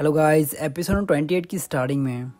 hello guys episode twenty eight की starting में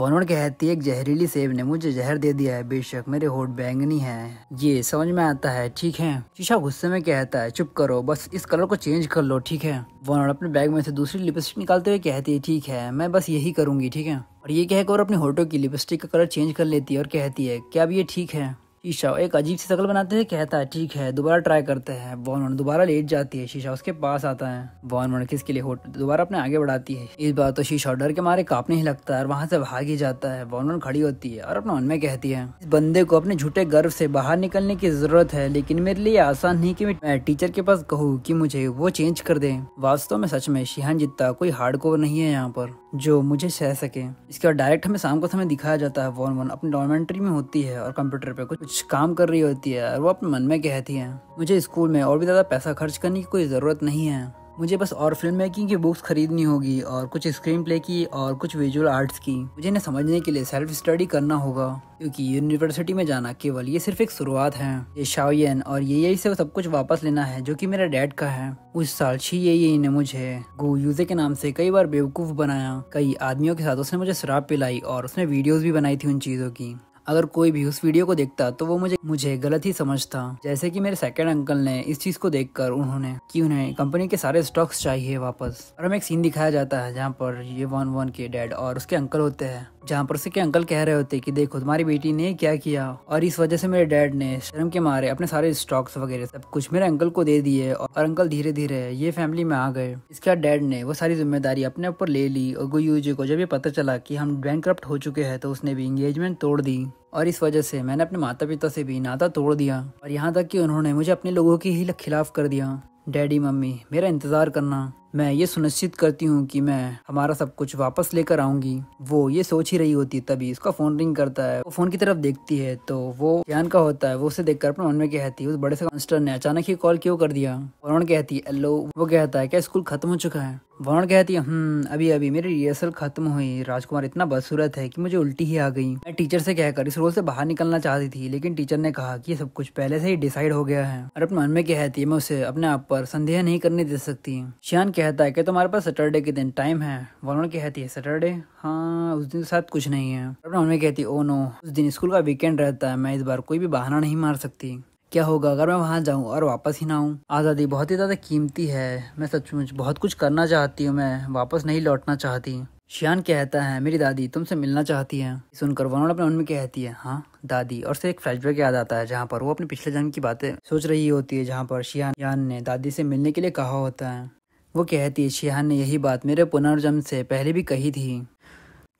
वॉनवर्ड कहती है एक जहरीली सेब ने मुझे जहर दे दिया है बेशक मेरे होट बैंगनी है ये समझ में आता है ठीक है शीशा गुस्से में कहता है चुप करो बस इस कलर को चेंज कर लो ठीक है वॉनवर्ड अपने बैग में से दूसरी लिपस्टिक निकालते हुए कहती है ठीक है मैं बस यही करूंगी ठीक है और ये कहकर अपने होटो की लिपस्टिक का कलर चेंज कर लेती है और कहती है क्या अब ये ठीक है शीशा एक अजीब सी शक्ल बनाते हैं कहता है ठीक है दोबारा ट्राई करते हैं वॉर्नर दोबारा लेट जाती है शीशा उसके पास आता है वॉर्नर किसके लिए होट दोबारा अपने आगे बढ़ाती है इस बार तो शीशा डर के मारे कांपने ही लगता है और वहां से भाग ही जाता है वॉर्नर खड़ी होती है और अपने मन में कहती है इस बंदे को अपने झूठे गर्व से बाहर निकलने की जरूरत है लेकिन मेरे लिए आसान नहीं की मैं टीचर के पास कहूँ की मुझे वो चेंज कर दे वास्तव में सच में शिहान जितना कोई हार्ड कोर नहीं है यहाँ पर जो मुझे सह सके इसके बाद डायरेक्ट हमें शाम को समय दिखाया जाता है वॉन वन अपनी डॉर्मेंट्री में होती है और कंप्यूटर पे कुछ काम कर रही होती है और वो अपने मन में कहती है मुझे स्कूल में और भी ज़्यादा पैसा खर्च करने की कोई ज़रूरत नहीं है मुझे बस और फिल्म मेकिंग की बुक्स खरीदनी होगी और कुछ स्क्रीन प्ले की और कुछ विजुअल आर्ट्स की मुझे इन्हें समझने के लिए सेल्फ स्टडी करना होगा क्योंकि यूनिवर्सिटी में जाना केवल ये सिर्फ एक शुरुआत है ये शाओयन और ये यही से सब कुछ वापस लेना है जो कि मेरे डैड का है उस साल शी यही ने मुझे गो यूजे के नाम से कई बार बेवकूफ़ बनाया कई आदमियों के साथ उसने मुझे शराब पिलाई और उसने वीडियोज भी बनाई थी उन चीज़ों की अगर कोई भी उस वीडियो को देखता तो वो मुझे मुझे गलत ही समझता जैसे कि मेरे सेकंड अंकल ने इस चीज को देखकर उन्होंने कि उन्हें कंपनी के सारे स्टॉक्स चाहिए वापस और हमें एक सीन दिखाया जाता है जहाँ पर ये वन वन के डैड और उसके अंकल होते हैं जहाँ पर उसके अंकल कह रहे होते कि देखो तुम्हारी बेटी ने क्या किया और इस वजह से मेरे डैड ने शर्म के मारे अपने सारे स्टॉक्स वगैरह सब कुछ मेरे अंकल को दे दिए और अंकल धीरे धीरे ये फैमिली में आ गए इसके बाद डैड ने वो सारी जिम्मेदारी अपने ऊपर ले ली और जी को जब ये पता चला कि हम बैंक हो चुके हैं तो उसने भी इंगेजमेंट तोड़ दी और इस वजह से मैंने अपने माता पिता से भी नाता तोड़ दिया और यहाँ तक कि उन्होंने मुझे अपने लोगों के ही खिलाफ कर दिया डैडी मम्मी मेरा इंतज़ार करना मैं ये सुनिश्चित करती हूँ कि मैं हमारा सब कुछ वापस लेकर आऊंगी वो ये सोच ही रही होती है तभी उसका फ़ोन रिंग करता है वो फ़ोन की तरफ देखती है तो वो ज्ञान का होता है वो उसे देखकर अपने मन में कहती है उस बड़े से मास्टर ने अचानक ही कॉल क्यों कर दिया वरुण कहती है हेलो वो कहता है क्या स्कूल खत्म हो चुका है वरुण कहती है हम्म अभी अभी मेरी रिहर्सल खत्म हुई राजकुमार इतना बदसूरत है कि मुझे उल्टी ही आ गई मैं टीचर से कहकर इस रोल से बाहर निकलना चाहती थी लेकिन टीचर ने कहा कि ये सब कुछ पहले से ही डिसाइड हो गया है और अपने मन में कहती है मैं उसे अपने आप पर संदेह नहीं करने दे सकती श्यान कहता है की तुम्हारे पास सैटरडे के दिन टाइम है वरुण कहती है सैटरडे हाँ उस दिन साथ कुछ नहीं है अपने मन में कहती ओ नो oh उस दिन स्कूल का वीकेंड रहता है मैं इस बार कोई भी बहाना नहीं मार सकती क्या होगा अगर मैं वहाँ जाऊँ और वापस ही ना आऊँ आज़ादी बहुत ही ज़्यादा कीमती है मैं सचमुच बहुत कुछ करना चाहती हूँ मैं वापस नहीं लौटना चाहती शियान कहता है मेरी दादी तुमसे मिलना चाहती है सुनकर वरुण अपने उनमें कहती है हाँ दादी और से एक फ्लैशबैक याद आता है जहाँ पर वो अपने पिछले जन्म की बातें सोच रही होती है जहाँ पर शियान शियान ने दादी से मिलने के लिए कहा होता है वो कहती है शियान ने यही बात मेरे पुनर्जन्म से पहले भी कही थी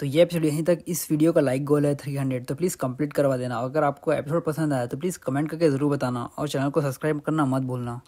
तो ये एपिसोड यहीं तक इस वीडियो का लाइक गोल है थ्री हंड्रेड तो प्लीज़ कंप्लीट करवा देना अगर आपको एपिसोड पसंद आया तो प्लीज़ कमेंट करके ज़रूर बताना और चैनल को सब्सक्राइब करना मत भूलना